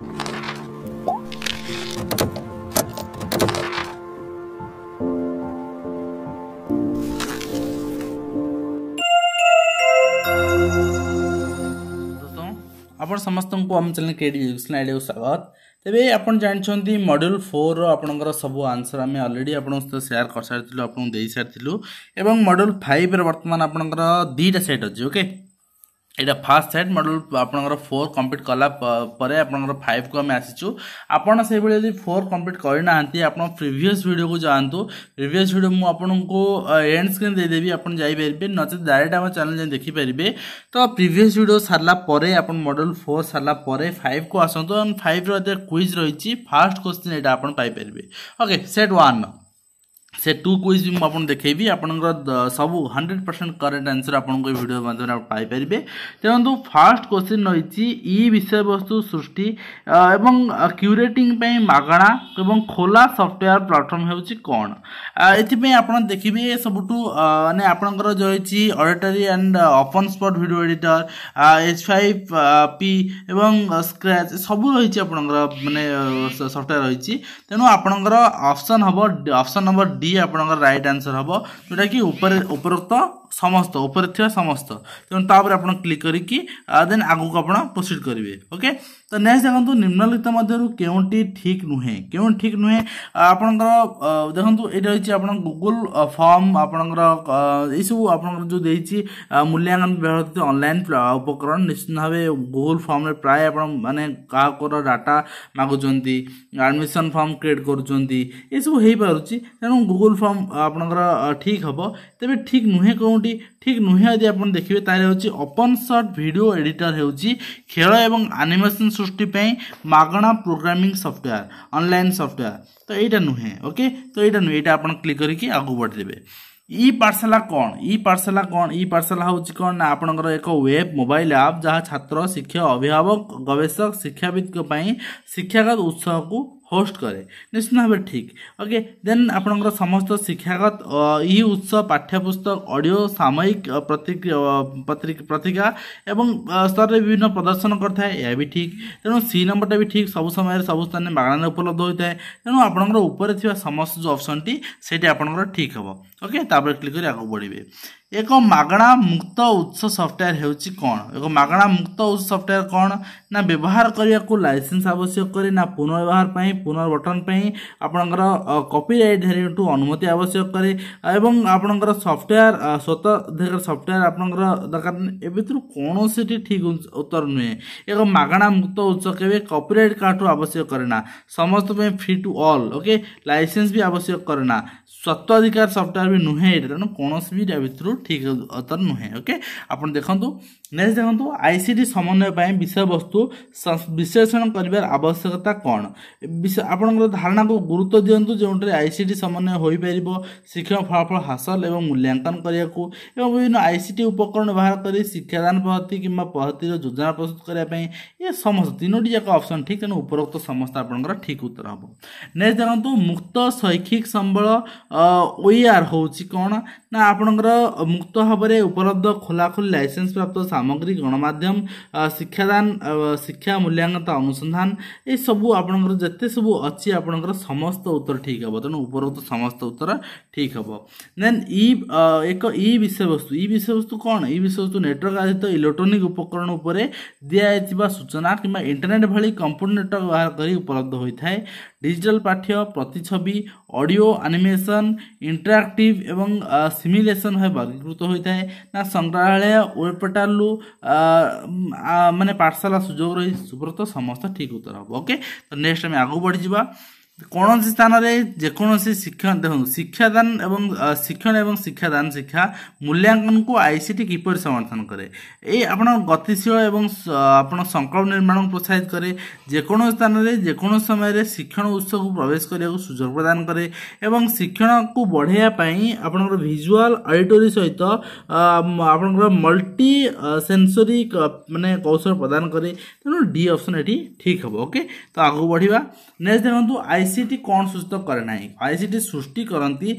ଆପଣ ସମସ୍ତଙ୍କୁ ଆମ ଚ୍ୟାନେଲ୍ କେଡ଼ି ଏଜୁକେସନ୍ ଆଇଡ଼ିଆକୁ ସ୍ୱାଗତ ତେବେ ଆପଣ ଜାଣିଛନ୍ତି ମଡ୍ୟୁଲ୍ ଫୋର୍ର ଆପଣଙ୍କର ସବୁ ଆନ୍ସର୍ ଆମେ ଅଲରେଡ଼ି ଆପଣଙ୍କ ସହିତ ସେୟାର କରିସାରିଥିଲୁ ଆପଣଙ୍କୁ ଦେଇସାରିଥିଲୁ ଏବଂ ମଡ୍ୟୁଲ୍ ଫାଇଭ୍ର ବର୍ତ୍ତମାନ ଆପଣଙ୍କର ଦୁଇଟା ସେଟ୍ ଅଛି ଓକେ এটা ଫାର୍ଷ୍ଟ ସେଟ୍ ମଡ଼େଲ ଆପଣଙ୍କର ଫୋର୍ କମ୍ପ୍ଲିଟ୍ କଲା ପରେ ଆପଣଙ୍କର ଫାଇଭ୍କୁ ଆମେ ଆସିଛୁ ଆପଣ ସେଭଳି ଯଦି ଫୋର୍ କମ୍ପ୍ଲିଟ୍ କରିନାହାନ୍ତି ଆପଣ ପ୍ରିଭିୟସ୍ ଭିଡ଼ିଓକୁ ଯାଆନ୍ତୁ ପ୍ରିଭିୟସ୍ ଭିଡ଼ିଓ ମୁଁ ଆପଣଙ୍କୁ ଏଣ୍ଡ ସ୍କ୍ରିନ୍ ଦେଇଦେବି ଆପଣ ଯାଇପାରିବେ ନଚେତ୍ ଡାଇରେକ୍ଟ ଆମ ଚ୍ୟାନେଲ୍ ଯାଇ ଦେଖିପାରିବେ ତ ପ୍ରିଭିୟସ୍ ଭିଡ଼ିଓ ସାରିଲା ପରେ ଆପଣ ମଡ଼େଲ ଫୋର୍ ସାରିଲା ପରେ ଫାଇଭ୍କୁ ଆସନ୍ତୁ ଆଣ୍ଡ ଫାଇଭ୍ର ଏଥିରେ କୁଇଜ୍ ରହିଛି ଫାର୍ଷ୍ଟ କ୍ୱେଶ୍ଚିନ୍ ଏଇଟା ଆପଣ ପାଇପାରିବେ ଓକେ ସେଟ୍ ୱାନ୍ ସେ ଟୁ କୁଇଜ୍ ବି ମୁଁ ଆପଣଙ୍କୁ ଦେଖେଇବି ଆପଣଙ୍କର ସବୁ ହଣ୍ଡ୍ରେଡ଼ ପରସେଣ୍ଟ କରେକ୍ଟ ଆନ୍ସର ଆପଣଙ୍କୁ ଏ ଭିଡ଼ିଓ ମାଧ୍ୟମରେ ଆପଣ ପାଇପାରିବେ ଦେଖନ୍ତୁ ଫାର୍ଷ୍ଟ କ୍ୱେଶ୍ଚିନ୍ ରହିଛି ଇ ବିଷୟବସ୍ତୁ ସୃଷ୍ଟି ଏବଂ କ୍ୟୁରେଟିଂ ପାଇଁ ମାଗଣା ଏବଂ ଖୋଲା ସଫ୍ଟୱେୟାର ପ୍ଲାଟଫର୍ମ ହେଉଛି କ'ଣ ଏଥିପାଇଁ ଆପଣ ଦେଖିବେ ସବୁଠୁ ମାନେ ଆପଣଙ୍କର ଯେଉଁ ରହିଛି ଅଡିଟୋରୀ and open spot video editor H five P ଏବଂ ସ୍କ୍ରାଚ୍ ସବୁ ରହିଛି ଆପଣଙ୍କର ମାନେ ସଫ୍ଟୱେୟାର ରହିଛି ତେଣୁ ଆପଣଙ୍କର ଅପସନ୍ ହେବ ଅପସନ୍ ନମ୍ବର डी आपर रईट आनसर हम जोटा कि उपरोक्त समस्त उपर थ समस्त तेनालीर आप क्लिक करी देन आगे प्रोसीड करेंगे ओके तो नेक्स्ट देखो निम्नलिखित मध्य के ठीक नुहे क्यों ठीक नुहे आप देखो ये रही आप गुगुल फर्म आपणकर सब आप जो दे मूल्यांकन व्यवहित अनलाइन उपकरण निश्चित भाव गुगुल फर्म प्राय आप मैंने क्या डाटा मगुच्च आडमिशन फर्म क्रिएट कर यू हो पार्टी तेना गुगुल फर्म आपर ठीक हम तेज ठीक नुहे कौटी ठीक नुहे यदि आप देखिए हूँ ओपन सर्ट भिड एडिटर होल एवं आनिमेसन सृष्टिपी मगणा प्रोग्रामिंग सफ्टवेयर अनल सफ्टवेयर तो यहाँ नुहे ओके तो यहाँ नुहे ये आप क्लिक करके आगे बढ़ेदे इ पार्सला कौन इ पार्सला कौन इ पार्सला हूँ कौन ना आपर एक वेब मोबाइल आप जहाँ छात्र शिक्षक अभिभावक गवेषक शिक्षावित शिक्षागत उत्साह को ହୋଷ୍ଟ କରେ ନିଶ୍ଚିତ ଭାବରେ ଠିକ୍ ଓକେ ଦେନ୍ ଆପଣଙ୍କର ସମସ୍ତ ଶିକ୍ଷାଗତ ଇ ଉତ୍ସ ପାଠ୍ୟପୁସ୍ତକ ଅଡ଼ିଓ ସାମୟିକ ପତ୍ରିକା ଏବଂ ସ୍ତରରେ ବିଭିନ୍ନ ପ୍ରଦର୍ଶନ କରିଥାଏ ଏହା ବି ଠିକ୍ ତେଣୁ ସି ନମ୍ବରଟା ବି ଠିକ୍ ସବୁ ସମୟରେ ସବୁ ସ୍ଥାନରେ ମାଗଣାରେ ଉପଲବ୍ଧ ହୋଇଥାଏ ତେଣୁ ଆପଣଙ୍କର ଉପରେ ଥିବା ସମସ୍ତ ଯେଉଁ ଅପସନ୍ଟି ସେଇଟି ଆପଣଙ୍କର ଠିକ୍ ହେବ ଓକେ ତାପରେ କ୍ଲିକ୍ କରି ଆଗକୁ ବଢ଼ିବେ ଏକ ମାଗଣା ମୁକ୍ତ ଉତ୍ସ ସଫ୍ଟୱେୟାର ହେଉଛି କ'ଣ ଏକ ମାଗଣା ମୁକ୍ତ ଉତ୍ସ ସଫ୍ଟୱେୟାର କ'ଣ ନା ବ୍ୟବହାର କରିବାକୁ ଲାଇସେନ୍ସ ଆବଶ୍ୟକ କରେ ନା ପୁନର୍ବ୍ୟବହାର ପାଇଁ ପୁନର୍ଗଠନ ପାଇଁ ଆପଣଙ୍କର କପିରାଇଟ୍ଠୁ ଅନୁମତି ଆବଶ୍ୟକ କରେ ଏବଂ ଆପଣଙ୍କର ସଫ୍ଟୱେୟାର ସ୍ୱତଃ ସଫ୍ଟୱେୟାର ଆପଣଙ୍କର ଦରକାର ଏଥିରୁ କୌଣସିଟି ଠିକ୍ ଉତ୍ତର ନୁହେଁ ଏକ ମାଗଣା ମୁକ୍ତ ଉତ୍ସ କେବେ କପିରାଇଟ୍ କାହାଠୁ ଆବଶ୍ୟକ କରେ ନା ସମସ୍ତ ପାଇଁ free to all okay license ବି ଆବଶ୍ୟକ କରେ ନା ସ୍ୱତ୍ୱାଧିକାର ସଫ୍ଟୱେୟାର ବି ନୁହେଁ ଏଇଟା ତେଣୁ କୌଣସି ବି ତା ଭିତରୁ ঠিক ଉତ୍ତର ନୁହେଁ ଓକେ ଆପଣ ଦେଖନ୍ତୁ ନେକ୍ସଟ ଦେଖନ୍ତୁ ଆଇସିଟି ସମନ୍ୱୟ ପାଇଁ ବିଷୟବସ୍ତୁ ବିଶ୍ଳେଷଣ କରିବାର ଆବଶ୍ୟକତା କ'ଣ ଆପଣଙ୍କର ଧାରଣାକୁ ଗୁରୁତ୍ୱ ଦିଅନ୍ତୁ ଯେଉଁଠାରେ ଆଇସିଟି ସମନ୍ୱୟ ହୋଇପାରିବ ଶିକ୍ଷଣ ଫଳାଫଳ ହାସଲ ଏବଂ ମୂଲ୍ୟାଙ୍କନ କରିବାକୁ ଏବଂ ବିଭିନ୍ନ ଆଇସିଟି ଉପକରଣ ବ୍ୟବହାର କରି ଶିକ୍ଷାଦାନ ପଦ୍ଧତି କିମ୍ବା ପଦ୍ଧତିର ଯୋଜନା ପ୍ରସ୍ତୁତ କରିବା ପାଇଁ ଏ ସମସ୍ତ ତିନୋଟି ଯାକ ଅପସନ୍ ଠିକ୍ ତେଣୁ ଉପରୋକ୍ତ ସମସ୍ତ ଆପଣଙ୍କର ଠିକ୍ ଉତ୍ତର ହେବ ନେକ୍ସଟ ଦେଖନ୍ତୁ ମୁକ୍ତ ଶୈକ୍ଷିକ ସମ୍ବଳ ଓଇଆର୍ ହେଉଛି କ'ଣ ନା ଆପଣଙ୍କର ମୁକ୍ତ ଭାବରେ ଉପଲବ୍ଧ ଖୋଲାଖୋଲି ଲାଇସେନ୍ସ ପ୍ରାପ୍ତ ସାମଗ୍ରୀ ଗଣମାଧ୍ୟମ ଶିକ୍ଷାଦାନ ଶିକ୍ଷା ମୂଲ୍ୟାଙ୍କନତା ଅନୁସନ୍ଧାନ ଏସବୁ ଆପଣଙ୍କର ଯେତେ ସବୁ ଅଛି ଆପଣଙ୍କର ସମସ୍ତ ଉତ୍ତର ଠିକ୍ ହେବ ତେଣୁ ଉପରୋକ୍ତ ସମସ୍ତ ଉତ୍ତର ଠିକ୍ ହେବ ଦେନ୍ ଇ ଏକ ଇ ବିଷୟବସ୍ତୁ ଇ ବିଷୟବସ୍ତୁ କ'ଣ ଇ ବିଷୟବସ୍ତୁ ନେଟୱାର୍କ ଆଧାରିତ ଇଲେକ୍ଟ୍ରୋନିକ ଉପକରଣ ଉପରେ ଦିଆଯାଇଥିବା ସୂଚନା କିମ୍ବା ଇଣ୍ଟରନେଟ୍ ଭଳି କମ୍ପ୍ୟୁଟର ନେଟୱାର୍କ ବ୍ୟବହାର କରି ଉପଲବ୍ଧ ହୋଇଥାଏ ডিজিটাল পাঠ্য প্রতিছবি অডিও আনিমেসন ইন্টারাক্টিভ এবং সিমিলেসন ভাবে ବର୍ଗୀକୃତ ହୋଇଥାଏ ନା ସଂଗ୍ରହାଳୟ ୱେବ୍ ପୋର୍ଟାଲରୁ ମାନେ ପାଠଶାଳା ସୁଯୋଗ ରହି ସୁବ୍ରତ ସମସ୍ତ ଠିକ୍ ଉତ୍ତର ହେବ ଓକେ ତ ନେକ୍ସଟ ଆମେ ଆଗକୁ ବଢ଼ିଯିବା କୌଣସି ସ୍ଥାନରେ ଯେକୌଣସି ଶିକ୍ଷା ଦେଖନ୍ତୁ ଶିକ୍ଷାଦାନ ଏବଂ ଶିକ୍ଷଣ ଏବଂ ଶିକ୍ଷାଦାନ ଶିକ୍ଷା ମୂଲ୍ୟାଙ୍କନକୁ ଆଇ ସି ଟି କିପରି ସମର୍ଥନ କରେ ଏଇ ଆପଣ ଗତିଶୀଳ ଏବଂ ଆପଣ ସଂକଳ୍ପ ନିର୍ମାଣକୁ ପ୍ରୋତ୍ସାହିତ କରେ ଯେକୌଣସି ସ୍ଥାନରେ ଯେକୌଣସି ସମୟରେ ଶିକ୍ଷଣ ଉତ୍ସକୁ ପ୍ରବେଶ କରିବାକୁ ସୁଯୋଗ ପ୍ରଦାନ କରେ ଏବଂ ଶିକ୍ଷଣକୁ ବଢ଼ାଇବା ପାଇଁ ଆପଣଙ୍କର ଭିଜୁଆଲ୍ ଅଡିଟୋରି ସହିତ ଆପଣଙ୍କର ମଲ୍ଟି ସେନ୍ସୋରୀ ମାନେ କୌଶଳ ପ୍ରଦାନ କରେ ତେଣୁ ଡି ଅପ୍ସନ୍ ଏଠି ଠିକ୍ ହେବ ଓକେ ତ ଆଗକୁ ବଢ଼ିବା ନେକ୍ସଟ୍ ଦେଖନ୍ତୁ ଆଇ ଆଇସିଟି କ'ଣ ସୂଚିତ କରେ ନାହିଁ ଆଇସିଟି ସୃଷ୍ଟି କରନ୍ତି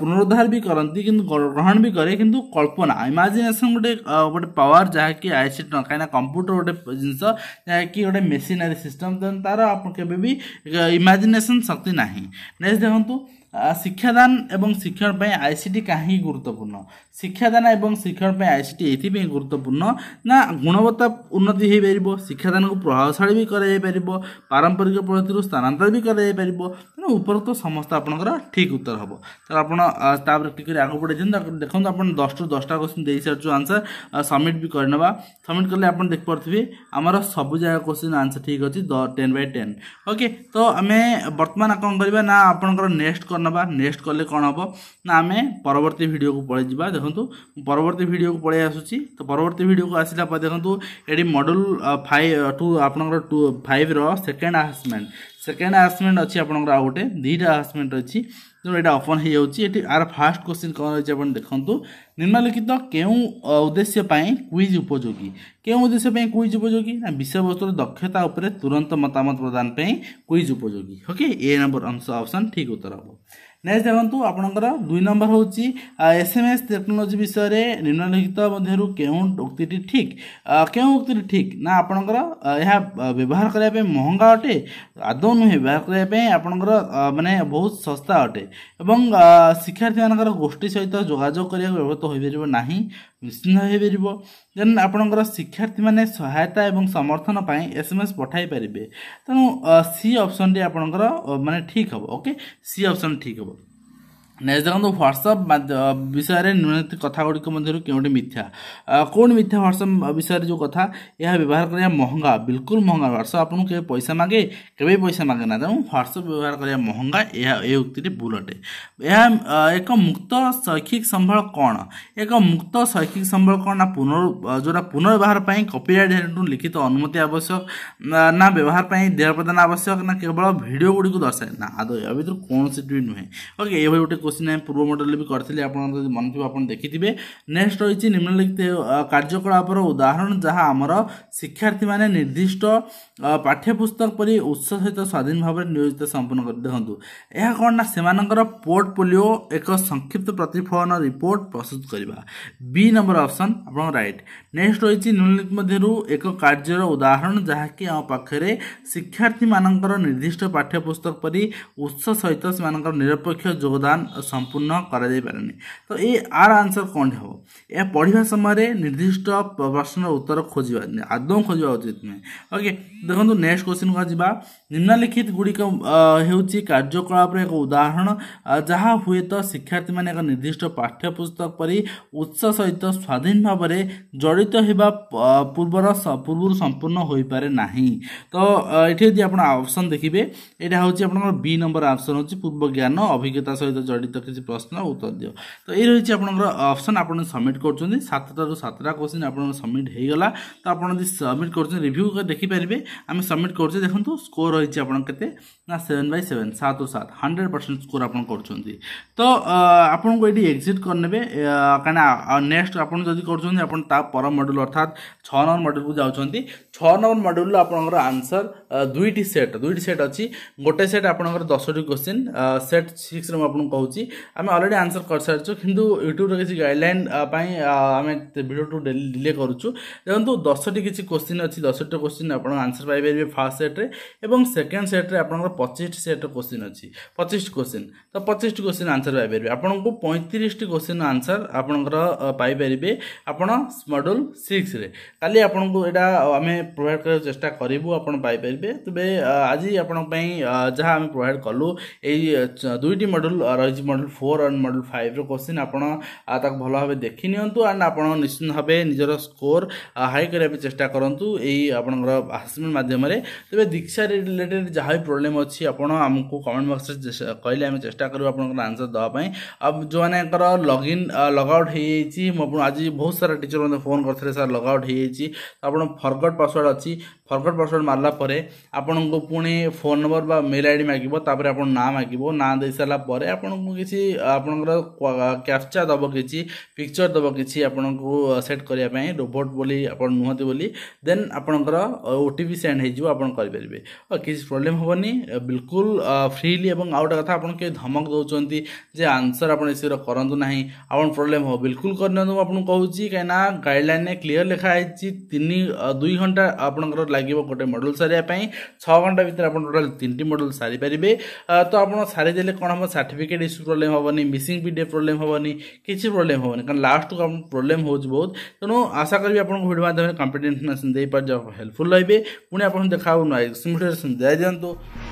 ପୁନରୁଦ୍ଧାର ବି କରନ୍ତି କିନ୍ତୁ ଗ୍ରହଣ ବି କରେ କିନ୍ତୁ କଳ୍ପନା ଇମାଜିନେସନ୍ ଗୋଟେ ଗୋଟେ ପାୱାର ଯାହାକି ଆଇସିଟି ନ କାହିଁକିନା କମ୍ପ୍ୟୁଟର ଗୋଟେ ଜିନିଷ ଯାହାକି ଗୋଟେ ମେସିନାରୀ ସିଷ୍ଟମ୍ ତେଣୁ ତା'ର ଆପଣ କେବେ ବି ଇମାଜିନେସନ୍ ଶକ୍ତି ନାହିଁ ନେକ୍ସଟ ଦେଖନ୍ତୁ শিক্ষাদান এবং শিক্ষণ ପାଇଁ ଆଇସିଟି କାହିଁକି ଗୁରୁତ୍ୱପୂର୍ଣ୍ଣ ଶିକ୍ଷାଦାନ ଏବଂ ଶିକ୍ଷଣ ପାଇଁ ଆଇସିଟି ଏଥିପାଇଁ ଗୁରୁତ୍ୱପୂର୍ଣ୍ଣ ନା ଗୁଣବତ୍ତା ଉନ୍ନତି ହୋଇପାରିବ ଶିକ୍ଷାଦାନକୁ ପ୍ରଭାବଶାଳୀ ବି କରାଯାଇପାରିବ ପାରମ୍ପରିକ ପଦ୍ଧତିରୁ ସ୍ଥାନାନ୍ତର ବି କରାଯାଇପାରିବ ତେଣୁ ଉପରୋକ୍ତ ସମସ୍ତ ଆପଣଙ୍କର ଠିକ୍ ଉତ୍ତର ହେବ ତ ଆପଣ ତାପରେ ଟିକିଏ ଆଗକୁ ବଢ଼େଇଛନ୍ତି ଦେଖନ୍ତୁ ଆପଣ ଦଶରୁ ଦଶଟା କୋଶ୍ଚିନ୍ ଦେଇସାରିଛୁ ଆନ୍ସର ସବମିଟ୍ ବି କରିନେବା ସବମିଟ୍ କଲେ ଆପଣ ଦେଖିପାରୁଥିବେ ଆମର ସବୁ ଜାଗା କୋଶ୍ଚିନ୍ ଆନ୍ସର ଠିକ୍ ଅଛି ଟେନ୍ ବାଇ ଟେନ୍ ଓକେ ତ ଆମେ ବର୍ତ୍ତମାନ କ'ଣ କରିବା ନା ଆପଣଙ୍କର ନେକ୍ସଟ କରିନେବା ନେକ୍ସଟ କଲେ କ'ଣ ହେବ ନା ଆମେ ପରବର୍ତ୍ତୀ ଭିଡ଼ିଓକୁ ପଳେଇ ଯିବା ଦେଖନ୍ତୁ ପରବର୍ତ୍ତୀ ଭିଡ଼ିଓକୁ ପଳେଇ ଆସୁଛି ତ ପରବର୍ତ୍ତୀ ଭିଡ଼ିଓକୁ ଆସିଲା ପରେ ଦେଖନ୍ତୁ ଏଠି ମଡ଼ୁଲ ଫାଇଭ ଟୁ ଆପଣଙ୍କର ଟୁ ଫାଇଭର ସେକେଣ୍ଡ ହାସମେଣ୍ଟ ସେକେଣ୍ଡ ହାସମେଣ୍ଟ ଅଛି ଆପଣଙ୍କର ଆଉ ଗୋଟେ ଦୁଇଟା ହାସମେଣ୍ଟ ଅଛି ତେଣୁ ଏଇଟା ଅପନ୍ ହେଇଯାଉଛି ଏଠି ଆର ଫାର୍ଷ୍ଟ କ୍ୱେଶ୍ଚିନ୍ କ'ଣ ରହିଛି ଆପଣ ଦେଖନ୍ତୁ ନିମ୍ନଲିଖିତ କେଉଁ ଉଦ୍ଦେଶ୍ୟ ପାଇଁ କୁଇଜ୍ ଉପଯୋଗୀ କେଉଁ ଉଦ୍ଦେଶ୍ୟ ପାଇଁ କୁଇଜ୍ ଉପଯୋଗୀ ନା ବିଷୟବସ୍ତୁର ଦକ୍ଷତା ଉପରେ ତୁରନ୍ତ ମତାମତ ପ୍ରଦାନ ପାଇଁ କୁଇଜ୍ ଉପଯୋଗୀ ଓକେ ଏ ନମ୍ବର ଅଂଶ ଅପସନ୍ ଠିକ୍ ଉତ୍ତର ହେବ ନେକ୍ସଟ ଦେଖନ୍ତୁ ଆପଣଙ୍କର ଦୁଇ ନମ୍ବର ହେଉଛି ଏସ୍ ଏମ୍ ଏସ୍ ଟେକ୍ନୋଲୋଜି ବିଷୟରେ ନିମ୍ନଲିଖିତ ମଧ୍ୟରୁ କେଉଁ ଉକ୍ତିଟି ଠିକ୍ କେଉଁ ଉକ୍ତିଟି ଠିକ୍ ନା ଆପଣଙ୍କର ଏହା ବ୍ୟବହାର କରିବା ପାଇଁ ମହଙ୍ଗା ଅଟେ ଆଦୌ ନୁହେଁ ବ୍ୟବହାର କରିବା ପାଇଁ ଆପଣଙ୍କର ମାନେ ବହୁତ ଶସ୍ତା ଅଟେ ଏବଂ ଶିକ୍ଷାର୍ଥୀମାନଙ୍କର ଗୋଷ୍ଠୀ ସହିତ ଯୋଗାଯୋଗ କରିବାକୁ ବ୍ୟବହୃତ ହୋଇପାରିବ ନାହିଁ ନିଶ୍ଚିନ୍ତ ହୋଇପାରିବ ଦେନ୍ ଆପଣଙ୍କର ଶିକ୍ଷାର୍ଥୀମାନେ ସହାୟତା ଏବଂ ସମର୍ଥନ ପାଇଁ ଏସ୍ ଏମ୍ ଏସ୍ ପଠାଇ ପାରିବେ ତେଣୁ ସି ଅପ୍ସନ୍ଟି ଆପଣଙ୍କର ମାନେ ଠିକ୍ ହେବ ଓକେ ସି ଅପ୍ସନ୍ ଠିକ୍ ହେବ ନେକ୍ସଟ ଦେଖନ୍ତୁ ହ୍ୱାଟ୍ସଆପ୍ ବିଷୟରେ ନିମ୍ନଲିଖିତ କଥା ଗୁଡ଼ିକ ମଧ୍ୟରୁ କେଉଁଟି ମିଥ୍ୟା କେଉଁଠି ମିଥ୍ୟା ହ୍ୱାଟ୍ସଆପ୍ ବିଷୟରେ ଯେଉଁ କଥା ଏହା ବ୍ୟବହାର କରିବା ମହଙ୍ଗା ବିଲକୁଲ ମହଙ୍ଗା ହ୍ୱାଟ୍ସଆପ୍ ଆପଣଙ୍କୁ କେବେ ପଇସା ମାଗେ କେବେ ପଇସା ମାଗେ ନା ତେଣୁ ହ୍ୱାଟ୍ସଆପ୍ ବ୍ୟବହାର କରିବା ମହଙ୍ଗା ଏହା ଏ ଉକ୍ତିଟି ଭୁଲ ଅଟେ ଏହା ଏକ ମୁକ୍ତ ଶୈକ୍ଷିକ ସମ୍ବଳ କ'ଣ ଏକ ମୁକ୍ତ ଶୈକ୍ଷିକ ସମ୍ବଳ କ'ଣ ନା ପୁନର୍ ଯେଉଁଟା ପୁନର୍ବ୍ୟବହାର ପାଇଁ କପିରାଇଟ୍ ହେରିଟୁ ଲିଖିତ ଅନୁମତି ଆବଶ୍ୟକ ନା ବ୍ୟବହାର ପାଇଁ ଦେୟ ପ୍ରଦାନ ଆବଶ୍ୟକ ନା କେବଳ ଭିଡ଼ିଓ ଗୁଡ଼ିକୁ ଦର୍ଶାଏ ନା ଆଦୌ ଏହା ଭିତରୁ କୌଣସିଟି ବି ନୁହେଁ ଓକେ ଏଭଳି ଗୋଟେ କୋଶ୍ଚିନ୍ ଆମେ ପୂର୍ବ ମଡ଼େଲରେ ବି କରିଥିଲି ଆପଣ ଯଦି ମନେଥିବ ଆପଣ ଦେଖିଥିବେ ନେକ୍ସଟ ରହିଛି ନିମ୍ନଲିଖିତ କାର୍ଯ୍ୟକଳାପର ଉଦାହରଣ ଯାହା ଆମର ଶିକ୍ଷାର୍ଥୀମାନେ ନିର୍ଦ୍ଦିଷ୍ଟ ପାଠ୍ୟପୁସ୍ତକ ପରି ଉତ୍ସ ସହିତ ସ୍ୱାଧୀନ ଭାବରେ ନିୟୋଜିତ ସମ୍ପୂର୍ଣ୍ଣ କରି ଦେଖନ୍ତୁ ଏହା କ'ଣ ନା ସେମାନଙ୍କର ପୋର୍ଟଫୋଲିଓ ଏକ ସଂକ୍ଷିପ୍ତ ପ୍ରତିଫଳନ ରିପୋର୍ଟ ପ୍ରସ୍ତୁତ କରିବା ବି ନମ୍ବର ଅପସନ୍ ଆପଣ ରାଇଟ୍ ନେକ୍ସଟ ରହିଛି ନିମ୍ନଲିଖିତ ମଧ୍ୟରୁ ଏକ କାର୍ଯ୍ୟର ଉଦାହରଣ ଯାହାକି ଆମ ପାଖରେ ଶିକ୍ଷାର୍ଥୀମାନଙ୍କର ନିର୍ଦ୍ଦିଷ୍ଟ ପାଠ୍ୟପୁସ୍ତକ ପରି ଉତ୍ସ ସହିତ ସେମାନଙ୍କର ନିରପେକ୍ଷ ଯୋଗଦାନ ସମ୍ପୂର୍ଣ୍ଣ କରାଯାଇପାରେନି ତ ଏ ଆର ଆନ୍ସର କ'ଣ ହେବ ଏହା ପଢ଼ିବା ସମୟରେ ନିର୍ଦ୍ଦିଷ୍ଟ ପ୍ରଶ୍ନର ଉତ୍ତର ଖୋଜିବା ଆଦୌ ଖୋଜିବା ଉଚିତ ନୁହେଁ ଓକେ ଦେଖନ୍ତୁ ନେକ୍ସଟ କୋଶ୍ଚିନ୍କୁ ଯିବା ନିମ୍ନଲିଖିତ ଗୁଡ଼ିକ ହେଉଛି କାର୍ଯ୍ୟକଳାପର ଏକ ଉଦାହରଣ ଯାହା ହୁଏତ ଶିକ୍ଷାର୍ଥୀମାନେ ଏକ ନିର୍ଦ୍ଦିଷ୍ଟ ପାଠ୍ୟପୁସ୍ତକ ପରି ଉତ୍ସ ସହିତ ସ୍ୱାଧୀନ ଭାବରେ ଜଡ଼ିତ ହେବା ପୂର୍ବର ପୂର୍ବରୁ ସମ୍ପୂର୍ଣ୍ଣ ହୋଇପାରେ ନାହିଁ ତ ଏଠି ଯଦି ଆପଣ ଅପସନ୍ ଦେଖିବେ ଏଇଟା ହେଉଛି ଆପଣଙ୍କର ବି ନମ୍ବର ଅପସନ୍ ହେଉଛି ପୂର୍ବ ଜ୍ଞାନ ଅଭିଜ୍ଞତା ସହିତ ଜଡ଼ିତ জড়িত কিছু প্রশ্ন উত্তর দিও তো এই রয়েছে আপনার অপসন আপনার সবমিট করছেন সাতটার সাতটা কোশ্চিন আপনার সবমিট হয়ে গলা তো আপনার যদি সবমিট করছেন রিভিউ দেখিপারে আমি সবমিট করছে দেখুন স্কোর রয়েছে আপনার কেতে না সেভেন বাই সেভেন সাত ও সাত হন্ড্রেড পরসেন্ট স্কোর আপনার করছেন তো আপনার এটি এক্সিট করে নেবে কেন নেক্সট আপনার যদি করছেন আপনার তা পর মডুল অর্থাৎ ছ নম্বর মডুলকু যাচ্ছেন ছ নম্বর মডুল আপনার আনসর দুইটি সেট দুইটি সেট অছি গোটে সেট আপনার দশটি কোশ্চিন সেট সিক্সরে মু আপনার কହୁছি ହେଉଛି ଆମେ ଅଲରେଡ଼ି ଆନ୍ସର୍ କରିସାରିଛୁ କିନ୍ତୁ ୟୁଟ୍ୟୁବ୍ର କିଛି ଗାଇଡ଼ଲାଇନ୍ ପାଇଁ ଆମେ ଭିଡ଼ିଓକୁ ଡିଲେ କରୁଛୁ ଦେଖନ୍ତୁ ଦଶଟି କିଛି କୋଶ୍ଚିନ୍ ଅଛି ଦଶଟି କୋଶ୍ଚିନ୍ ଆପଣ ଆନ୍ସର୍ ପାଇପାରିବେ ଫାର୍ଷ୍ଟ ସେଟ୍ରେ ଏବଂ ସେକେଣ୍ଡ ସେଟ୍ରେ ଆପଣଙ୍କର ପଚିଶଟି ସେଟ୍ର କୋଶ୍ଚିନ୍ ଅଛି ପଚିଶଟି କୋଶ୍ଚିନ୍ ତ ପଚିଶଟି କୋଶ୍ଚିନ୍ ଆନ୍ସର୍ ପାଇପାରିବେ ଆପଣଙ୍କୁ ପଇଁତିରିଶଟି କୋଶ୍ଚିନ୍ ଆନ୍ସର୍ ଆପଣଙ୍କର ପାଇପାରିବେ ଆପଣ ମଡ୍ୟୁଲ୍ ସିକ୍ସରେ କାଲି ଆପଣଙ୍କୁ ଏଇଟା ଆମେ ପ୍ରୋଭାଇଡ଼ କରିବାକୁ ଚେଷ୍ଟା କରିବୁ ଆପଣ ପାଇପାରିବେ ତେବେ ଆଜି ଆପଣଙ୍କ ପାଇଁ ଯାହା ଆମେ ପ୍ରୋଭାଇଡ଼ କଲୁ ଏଇ ଦୁଇଟି ମଡ୍ୟୁଲ୍ ରହିଛି ରହିଛି ମଡ଼େଲ ଫୋର୍ ଆଣ୍ଡ ମଡ଼େଲ ଫାଇଭ୍ର କୋଶ୍ଚିନ୍ ଆପଣ ତାକୁ ଭଲ ଭାବେ ଦେଖିନିଅନ୍ତୁ ଆଣ୍ଡ ଆପଣ ନିଶ୍ଚିନ୍ତ ଭାବେ ନିଜର ସ୍କୋର୍ ହାଇ କରିବା ପାଇଁ ଚେଷ୍ଟା କରନ୍ତୁ ଏଇ ଆପଣଙ୍କର ଆସେସମେଣ୍ଟ ମାଧ୍ୟମରେ ତେବେ ଦୀକ୍ଷା ରିଲେଟେଡ୍ ଯାହା ବି ପ୍ରୋବ୍ଲେମ୍ ଅଛି ଆପଣ ଆମକୁ କମେଣ୍ଟ ବକ୍ସରେ କହିଲେ ଆମେ ଚେଷ୍ଟା କରିବୁ ଆପଣଙ୍କର ଆନ୍ସର ଦେବା ପାଇଁ ଆଉ ଯେଉଁମାନଙ୍କର ଲଗ୍ଇନ୍ ଲଗ୍ଆଉଟ୍ ହେଇଯାଇଛି ମୁଁ ଆପଣ ଆଜି ବହୁତ ସାରା ଟିଚର୍ ମୋତେ ଫୋନ୍ କରିଥିଲେ ସାର୍ ଲଗ୍ଆଉଟ୍ ହେଇଯାଇଛି ତ ଆପଣ ଫର୍ଗଟ୍ ପାସୱାର୍ଡ଼ ଅଛି ଫର୍ଗଟ୍ ପାସୱାର୍ଡ଼ ମାରିଲା ପରେ ଆପଣଙ୍କୁ ପୁଣି ଫୋନ୍ ନମ୍ବର ବା ମେଲ୍ ଆଇ ଡ଼ି ମାଗିବ ତାପରେ ଆପଣ ନାଁ ମାଗିବ ନାଁ ଦେଇସାରିଲା ପରେ ଆପଣଙ୍କୁ ଆପଣଙ୍କୁ କିଛି ଆପଣଙ୍କର କ୍ୟାପଚା ଦେବ କିଛି ପିକ୍ଚର ଦେବ କିଛି ଆପଣଙ୍କୁ ସେଟ୍ କରିବା ପାଇଁ ରୋବୋଟ୍ ବୋଲି ଆପଣ ନୁହନ୍ତି ବୋଲି ଦେନ୍ ଆପଣଙ୍କର ଓ ଟି ପି ସେଣ୍ଡ ହେଇଯିବ ଆପଣ କରିପାରିବେ କିଛି ପ୍ରୋବ୍ଲେମ୍ ହେବନି ବିଲକୁଲ ଫ୍ରିଲି ଏବଂ ଆଉ ଗୋଟେ କଥା ଆପଣ କେହି ଧମକ ଦେଉଛନ୍ତି ଯେ ଆନ୍ସର୍ ଆପଣ ଏସିର କରନ୍ତୁ ନାହିଁ ଆପଣ ପ୍ରୋବ୍ଲେମ୍ ହେବ ବିଲକୁଲ କରିନିଅନ୍ତୁ ମୁଁ ଆପଣଙ୍କୁ କହୁଛି କାହିଁକିନା ଗାଇଡ଼ଲାଇନ୍ରେ କ୍ଲିଅର୍ ଲେଖା ହେଇଛି ତିନି ଦୁଇ ଘଣ୍ଟା ଆପଣଙ୍କର ଲାଗିବ ଗୋଟେ ମଡ଼େଲ୍ ସାରିବା ପାଇଁ ଛଅ ଘଣ୍ଟା ଭିତରେ ଆପଣ ଟୋଟାଲ୍ ତିନିଟି ମଡ଼େଲ୍ ସାରିପାରିବେ ତ ଆପଣ ସାରିଦେଲେ କ'ଣ ହେବ ସାର୍ଟିଫିକେଟ୍ ଇସ୍ୟୁ କିଛି ପ୍ରୋବ୍ଲେମ୍ ହେବନି missing P D F problem ହେବନି କିଛି ପ୍ରୋବ୍ଲେମ୍ ହେବନି କାରଣ ଲାଷ୍ଟକୁ ଆପଣ ପ୍ରୋବ୍ଲେମ୍ ହେଉଛି ବହୁତ ତେଣୁ ଆଶା କରିବି ଆପଣଙ୍କୁ ଭିଡ଼ିଓ ମାଧ୍ୟମରେ କମ୍ପିଟେସନ୍ ଦେଇପାରିବେ ହେଲ୍ପଫୁଲ୍ ରହିବେ ପୁଣି ଆପଣ ଦେଖା ହେବ ନୂଆ ଦିଆଦିଅନ୍ତୁ